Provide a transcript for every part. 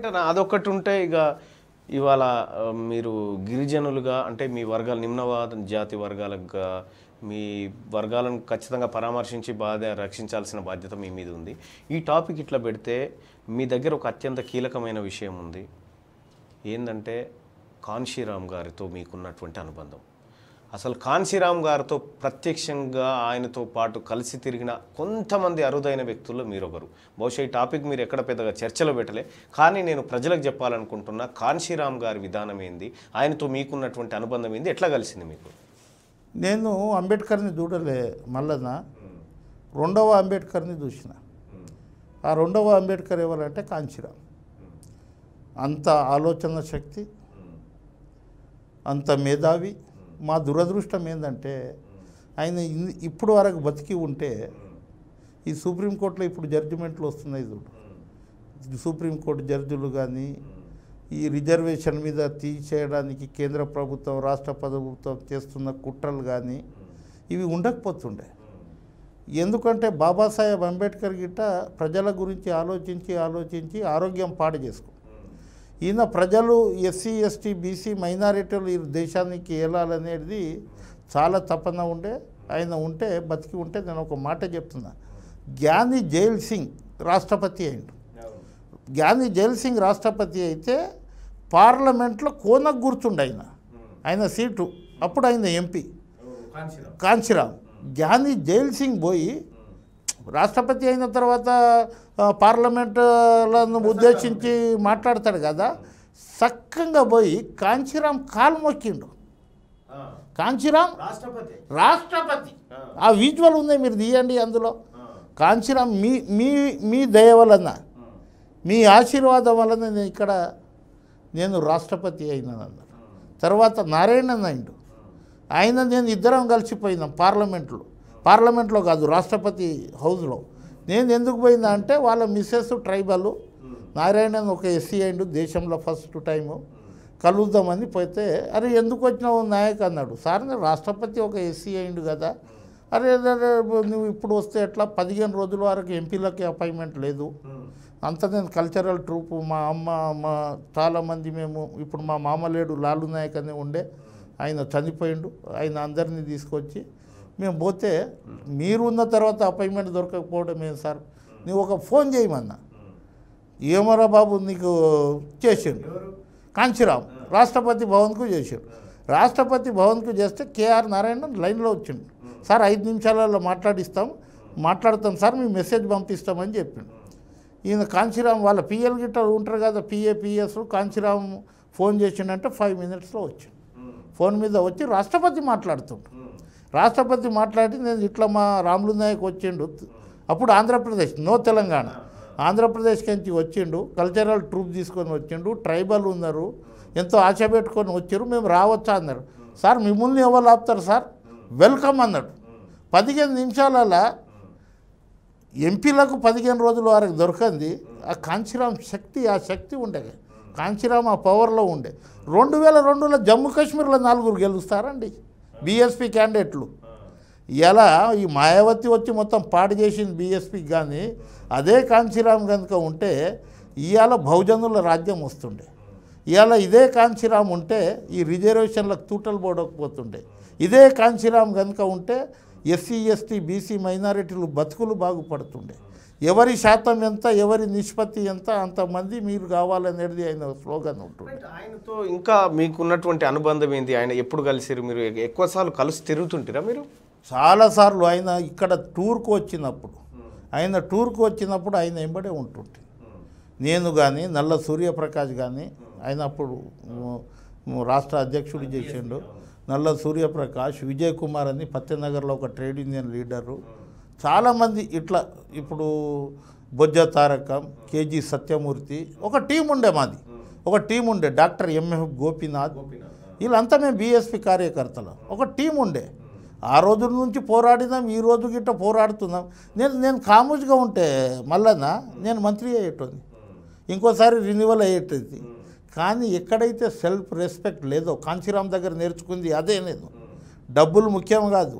ఏంటన్నా అదొక్కటి ఉంటే ఇక ఇవాళ మీరు గిరిజనులుగా అంటే మీ వర్గాలు నిమ్నవాద జాతి వర్గాలకు మీ వర్గాలను ఖచ్చితంగా పరామర్శించి బాధ రక్షించాల్సిన బాధ్యత మీ మీద ఉంది ఈ టాపిక్ ఇట్లా పెడితే మీ దగ్గర ఒక అత్యంత కీలకమైన విషయం ఉంది ఏంటంటే కాన్షీరామ్ గారితో మీకున్నటువంటి అనుబంధం అసలు కాన్సీరామ్ గారితో ప్రత్యక్షంగా ఆయనతో పాటు కలిసి తిరిగిన కొంతమంది అరుదైన వ్యక్తుల్లో మీరొకరు బహుశా ఈ టాపిక్ మీరు ఎక్కడ పెద్దగా చర్చలో పెట్టలే కానీ నేను ప్రజలకు చెప్పాలనుకుంటున్న కాన్సీరామ్ గారి విధానం ఏంది ఆయనతో మీకున్నటువంటి అనుబంధం ఏంది ఎట్లా కలిసింది మీకు నేను అంబేద్కర్ని చూడలే మల్లన రెండవ అంబేద్కర్ని చూసిన ఆ రెండవ అంబేద్కర్ ఎవరంటే కాంచీరామ్ అంత ఆలోచన శక్తి అంత మేధావి మా దురదృష్టం ఏంటంటే ఆయన ఇప్పుడు వరకు బతికి ఉంటే ఈ సుప్రీంకోర్టులో ఇప్పుడు జడ్జిమెంట్లు వస్తున్నాయి చూడు సుప్రీంకోర్టు జడ్జిలు కానీ ఈ రిజర్వేషన్ మీద తీసేయడానికి కేంద్ర ప్రభుత్వం రాష్ట్ర ప్రభుత్వం చేస్తున్న కుట్రలు కానీ ఇవి ఉండకపోతుండే ఎందుకంటే బాబాసాహెబ్ అంబేద్కర్ గిట్ట ప్రజల గురించి ఆలోచించి ఆలోచించి ఆరోగ్యం పాడు చేసుకో ఈయన ప్రజలు ఎస్సీ ఎస్టీ బీసీ మైనారిటీలు ఈ దేశానికి వెళ్ళాలనేది చాలా తపన ఉండే ఆయన ఉంటే బతికి ఉంటే నేను ఒక మాట చెప్తున్నా జ్ఞాని జైల్ సింగ్ రాష్ట్రపతి అయిండు జ్ఞాని జైల్ సింగ్ రాష్ట్రపతి అయితే పార్లమెంట్లో కోనకు గుర్తుండే ఆయన ఆయన సీటు అప్పుడు ఆయన ఎంపీ కాంచీరామ్ జ్ఞానీ జైల్ సింగ్ పోయి రాష్ట్రపతి అయిన తర్వాత పార్లమెంటులను ఉద్దేశించి మాట్లాడతాడు కదా చక్కగా పోయి కాంచీరామ్ కాలు మొక్కిండు కాంచీరామ్ రాష్ట్రపతి ఆ విజువల్ ఉంది మీరు తీయండి అందులో కాంచీరామ్ మీ మీ మీ దయ వలన మీ ఆశీర్వాదం వలన నేను ఇక్కడ నేను రాష్ట్రపతి అయినాను అన్నారు తర్వాత నారాయణ అయిండు ఆయన నేను ఇద్దరం కలిసిపోయినాం పార్లమెంట్లో పార్లమెంట్లో కాదు రాష్ట్రపతి హౌస్లో నేను ఎందుకు పోయిందా అంటే వాళ్ళ మిస్సెస్ ట్రైబల్ నారాయణ ఒక ఎస్సీ అయిండు దేశంలో ఫస్ట్ టైము కలుద్దామని పోతే అరే ఎందుకు వచ్చినావు నాయక్ అన్నాడు సార్ రాష్ట్రపతి ఒక ఎస్సీ అయిండు కదా అరే నువ్వు ఇప్పుడు వస్తే ఎట్లా పదిహేను రోజుల వరకు ఎంపీలకి అపాయింట్మెంట్ లేదు అంత నేను కల్చరల్ ట్రూప్ మా అమ్మ మా చాలామంది మేము ఇప్పుడు మా మామలేడు లాలు నాయక్ అనే ఉండే ఆయన చనిపోయిండు ఆయన అందరినీ తీసుకొచ్చి మేము పోతే మీరున్న తర్వాత అపాయింట్మెంట్ దొరకకపోవడం ఏం సార్ నువ్వు ఒక ఫోన్ చేయమన్నా ఏమరా బాబు నీకు చేసిండు కాంచీరామ్ రాష్ట్రపతి భవన్కు చేసిండు రాష్ట్రపతి భవన్కు చేస్తే కేఆర్ నారాయణ లైన్లో వచ్చిండు సార్ ఐదు నిమిషాలలో మాట్లాడిస్తాం మాట్లాడతాం సార్ మీ మెసేజ్ పంపిస్తామని చెప్పిండు ఈయన కాంచీరామ్ వాళ్ళ పిఎల్ గిట్ట ఉంటారు కదా పిఏ పిఎస్ కాంచీరామ్ ఫోన్ చేసిండంటే ఫైవ్ మినిట్స్లో వచ్చిండు ఫోన్ మీద వచ్చి రాష్ట్రపతి మాట్లాడుతుండు రాష్ట్రపతి మాట్లాడి నేను ఇట్లా మా రాములు నాయక్ వచ్చిండు అప్పుడు ఆంధ్రప్రదేశ్ నో తెలంగాణ ఆంధ్రప్రదేశ్ నుంచి వచ్చిండు కల్చరల్ ట్రూప్ తీసుకొని వచ్చిండు ట్రైబల్ ఉన్నారు ఎంతో ఆశ పెట్టుకొని వచ్చారు మేము రావచ్చా అన్నారు సార్ మిమ్మల్ని ఎవరు ఆపుతారు సార్ వెల్కమ్ అన్నాడు పదిహేను నిమిషాలలో ఎంపీలకు పదిహేను రోజుల వరకు దొరకంది ఆ కాంచీరామ్ శక్తి ఆ శక్తి ఉండేది కాంచీరామ్ ఆ పవర్లో ఉండే రెండు వేల రెండులో జమ్మూ కాశ్మీర్లో నలుగురు గెలుస్తారండి బీఎస్పీ క్యాండిడేట్లు ఎలా ఈ మాయావతి వచ్చి మొత్తం పాడు చేసింది బీఎస్పీకి కానీ అదే కాంచీరామ్ కనుక ఉంటే ఇవాళ బహుజనుల రాజ్యం వస్తుండే ఇవాళ ఇదే కాంచీరామ్ ఉంటే ఈ రిజర్వేషన్లకు తూటలు పోడకపోతుండే ఇదే కాంచీరామ్ కనుక ఉంటే ఎస్సీ ఎస్టీ బీసీ మైనారిటీలు బతుకులు బాగుపడుతుండే ఎవరి శాతం ఎంత ఎవరి నిష్పత్తి ఎంత అంతమంది మీరు కావాలనేది ఆయన స్లోగన్ ఉంటుంది ఆయనతో ఇంకా మీకున్నటువంటి అనుబంధం ఏంటి ఆయన ఎప్పుడు కలిసిరు మీరు ఎక్కువసార్లు కలిసి తిరుగుతుంటారా మీరు చాలాసార్లు ఆయన ఇక్కడ టూర్కు వచ్చినప్పుడు ఆయన టూర్కు వచ్చినప్పుడు ఆయన ఎంబడే ఉంటుంటే నేను కానీ నల్ల సూర్యప్రకాష్ కానీ ఆయన అప్పుడు రాష్ట్ర అధ్యక్షుడు చేసిండు నల్ల సూర్యప్రకాష్ విజయ్ కుమార్ అని పత్తెనగర్లో ఒక ట్రేడ్ యూనియన్ లీడరు చాలామంది ఇట్లా ఇప్పుడు బొజ్జ తారకం కేజీ సత్యమూర్తి ఒక టీం ఉండే మాది ఒక టీం ఉండే డాక్టర్ ఎంఎఫ్ గోపీనాథ్ వీళ్ళంతా మేము బీఎస్పీ కార్యకర్తలు ఒక టీం ఉండే ఆ రోజు నుంచి పోరాడినాం ఈ రోజు గిట్ట పోరాడుతున్నాం నేను నేను కాముజ్గా ఉంటే మళ్ళనా నేను మంత్రి అయ్యేటోని ఇంకోసారి రిన్యువల్ అయ్యేటది కానీ ఎక్కడైతే సెల్ఫ్ రెస్పెక్ట్ లేదో కాంచీరామ్ దగ్గర నేర్చుకుంది అదే నేను డబ్బులు ముఖ్యం కాదు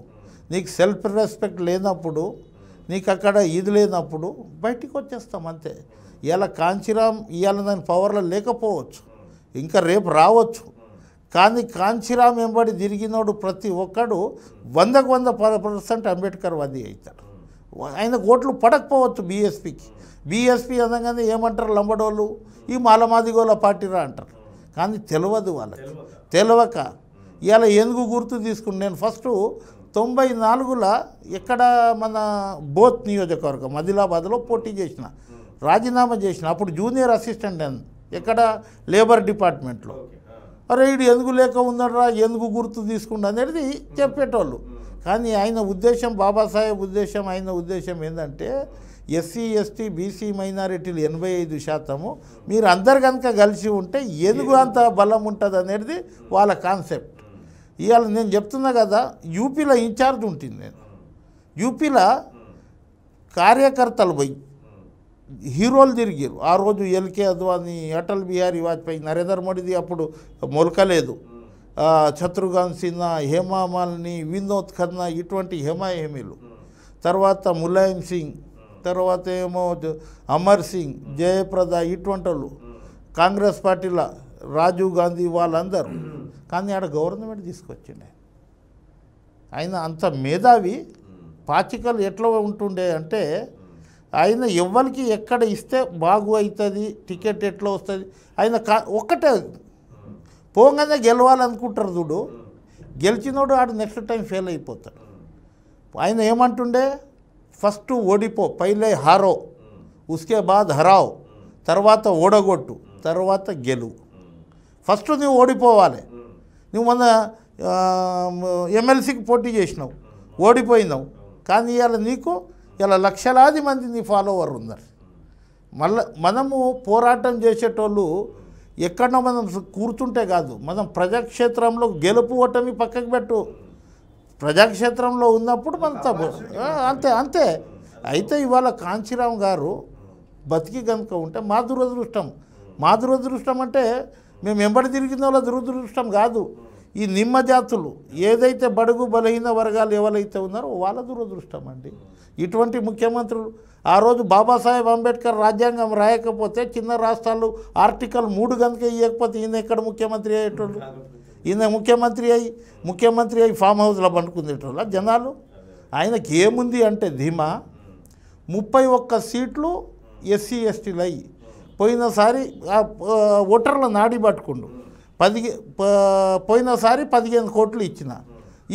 నీకు సెల్ఫ్ రెస్పెక్ట్ లేనప్పుడు నీకు అక్కడ ఇది లేనప్పుడు బయటికి వచ్చేస్తాం అంతే ఇవాళ కాంచీరామ్ ఇవాళ దాని పవర్లో లేకపోవచ్చు ఇంకా రేపు రావచ్చు కానీ కాంచీరామ్ వెంబడి తిరిగినోడు ప్రతి ఒక్కడు వందకు వంద పర్సెంట్ అంబేద్కర్ వంది అవుతాడు ఆయన ఓట్లు పడకపోవచ్చు బీఎస్పీకి బీఎస్పీ అనగానే ఏమంటారు లంబడోళ్ళు ఈ మాలమాదిగోల రా అంటారు కానీ తెలియదు వాళ్ళకి తెలియక ఇవాళ ఎందుకు గుర్తు తీసుకుని నేను ఫస్ట్ తొంభై నాలుగుల ఇక్కడ మన బోత్ నియోజకవర్గం ఆదిలాబాద్లో పోటీ చేసిన రాజీనామా చేసిన అప్పుడు జూనియర్ అసిస్టెంట్ అని ఇక్కడ లేబర్ డిపార్ట్మెంట్లో అరే వీడు ఎందుకు లేక ఉన్నాడరా ఎందుకు గుర్తు తీసుకుండా అనేది చెప్పేటోళ్ళు కానీ ఆయన ఉద్దేశం బాబాసాహెబ్ ఉద్దేశం ఆయన ఉద్దేశం ఏంటంటే ఎస్సీ ఎస్టీ బీసీ మైనారిటీలు ఎనభై ఐదు శాతము మీరు అందరు కనుక కలిసి ఉంటే ఎందుకు అంత బలం ఉంటుంది అనేది వాళ్ళ కాన్సెప్ట్ ఇవాళ నేను చెప్తున్నా కదా యూపీలో ఇన్ఛార్జ్ ఉంటుంది నేను యూపీలో కార్యకర్తలు పోయి హీరోలు తిరిగారు ఆ రోజు ఎల్కే అద్వానీ అటల్ బిహారీ వాజ్పేయి నరేంద్ర మోడీది అప్పుడు మొలకలేదు శత్రుఘ్న్ సిన్హా మాలిని వినోద్ ఖన్నా ఇటువంటి హేమాహేమీలు తర్వాత ములాయం సింగ్ తర్వాత ఏమో అమర్ సింగ్ జయప్రద ఇటువంటి వాళ్ళు కాంగ్రెస్ పార్టీలో రాజీవ్ గాంధీ వాళ్ళందరూ కానీ ఆడ గవర్నమెంట్ తీసుకొచ్చిండే ఆయన అంత మేధావి పాచికలు ఎట్లా ఉంటుండే అంటే ఆయన ఎవరికి ఎక్కడ ఇస్తే బాగు అవుతుంది టికెట్ ఎట్లా వస్తుంది ఆయన కా ఒక్కటే పోగానే గెలవాలనుకుంటారు చూడు గెలిచినోడు ఆడు నెక్స్ట్ టైం ఫెయిల్ అయిపోతాడు ఆయన ఏమంటుండే ఫస్ట్ ఓడిపో పైలే హారో ఉస్కే బాద్ హరావ్ తర్వాత ఓడగొట్టు తర్వాత గెలువు ఫస్ట్ నువ్వు ఓడిపోవాలి నువ్వు మొన్న ఎమ్మెల్సీకి పోటీ చేసినావు ఓడిపోయినావు కానీ ఇవాళ నీకు ఇలా లక్షలాది మంది నీ ఫాలోవర్ ఉన్నారు మళ్ళీ మనము పోరాటం చేసేటోళ్ళు ఎక్కడో మనం కూర్చుంటే కాదు మనం ప్రజాక్షేత్రంలో గెలుపు ఓటమి పక్కకు పెట్టు ప్రజాక్షేత్రంలో ఉన్నప్పుడు మనం తప్పు అంతే అంతే అయితే ఇవాళ కాంచీరామ్ గారు బతికి కనుక ఉంటే మా దురదృష్టం మా దురదృష్టం అంటే మేము ఎంబడి తిరిగిన వాళ్ళ దురదృష్టం కాదు ఈ నిమ్మజాతులు ఏదైతే బడుగు బలహీన వర్గాలు ఎవరైతే ఉన్నారో వాళ్ళ దురదృష్టం అండి ఇటువంటి ముఖ్యమంత్రులు ఆ రోజు బాబాసాహెబ్ అంబేద్కర్ రాజ్యాంగం రాయకపోతే చిన్న రాష్ట్రాలు ఆర్టికల్ మూడు కనుక ఇవ్వకపోతే ఈయన ఎక్కడ ముఖ్యమంత్రి అయ్యేటోళ్ళు ఈయన ముఖ్యమంత్రి అయి ముఖ్యమంత్రి అయి ఫామ్ హౌస్లో పండుకునేటోళ్ళ జనాలు ఆయనకి ఏముంది అంటే ధీమా ముప్పై ఒక్క సీట్లు ఎస్సీ ఎస్టీలు అయ్యి పోయినసారి ఓటర్లు నాడి పట్టుకుండు పది పోయినసారి పదిహేను కోట్లు ఇచ్చిన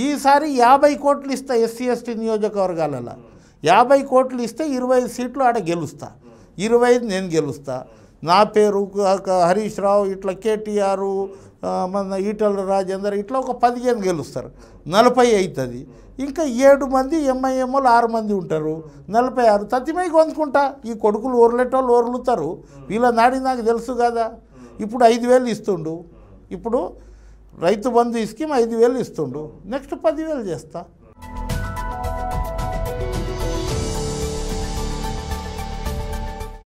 ఈసారి యాభై కోట్లు ఇస్తా ఎస్సీ ఎస్టీ నియోజకవర్గాలలో యాభై కోట్లు ఇస్తే ఇరవై సీట్లు ఆడ గెలుస్తా ఇరవై నేను గెలుస్తా నా పేరు హరీష్ రావు ఇట్లా కేటీఆర్ మన ఈటల రాజేందర్ ఇట్లా ఒక పదిహేను గెలుస్తారు నలభై అవుతుంది ఇంకా ఏడు మంది ఎంఐఎంఓలు ఆరు మంది ఉంటారు నలభై ఆరు తతిమై కొందుకుంటా ఈ కొడుకులు వాళ్ళు ఓర్లుతారు వీళ్ళ నాడి నాకు తెలుసు కదా ఇప్పుడు ఐదు వేలు ఇస్తుండు ఇప్పుడు రైతు బంధు స్కీమ్ ఐదు వేలు ఇస్తుండు నెక్స్ట్ పదివేలు చేస్తా